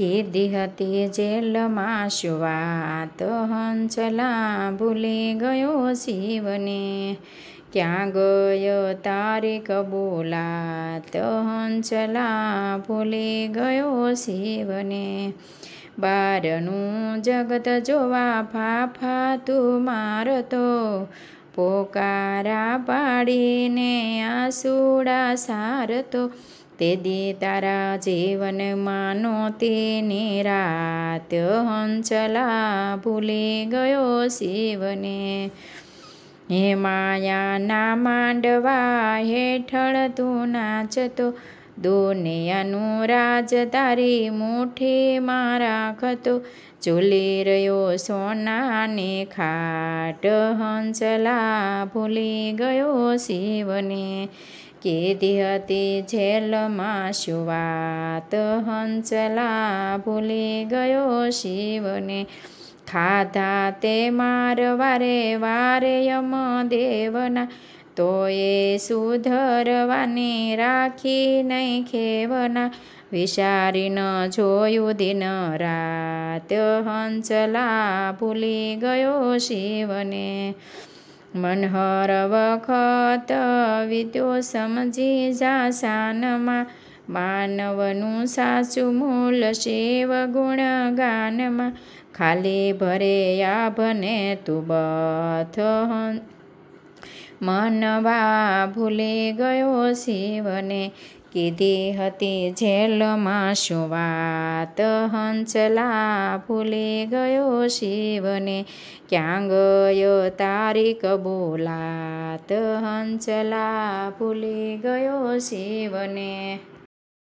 કીધી હતી જેલમાં શ્વાત હંસલા ભૂલી ગયો શિવને ક્યાં ગયો તારે કબૂલાત હંસલા ભૂલી ગયો શિવને બારનું જગત જોવા ફાફા તું મારતો પોકારા પાડીને આસુડા સારતો તે દે તારા માનો તેને રાત હંચલા ભૂલી ગયો શિવને હે માયાના માંડવા હેઠળ તું નાચતો દોનિયાનું રાજ તારી મારા ખતો ઝૂલી રહ્યો સોનાને ખાટ હંસલા ભૂલી ગયો શિવને કીધી હતી જેલમાં શુવાત હંસલા ભૂલી ગયો શિવને ખાધા તે માર વારે વારે યમ દેવના તો એ સુધરવાને રાખી નહીં ખેવના ન જોયું દિન રાત હંચલા ભૂલી ગયો શિવને મનહર વખત વિદ્યો સમજી જા શાનમાં માનવનું સાચું મૂલ શિવ ગુણ ગાનમાં ખાલી ભરે આભને તું બથ મનવા ભૂલી ગયો શિવને કીધી હતી જેલમાં શું વાત હંચલા ભૂલી ગયો શિવને ક્યાં ગયો તારી કબૂલાત હંચલા ભૂલી ગયો શિવને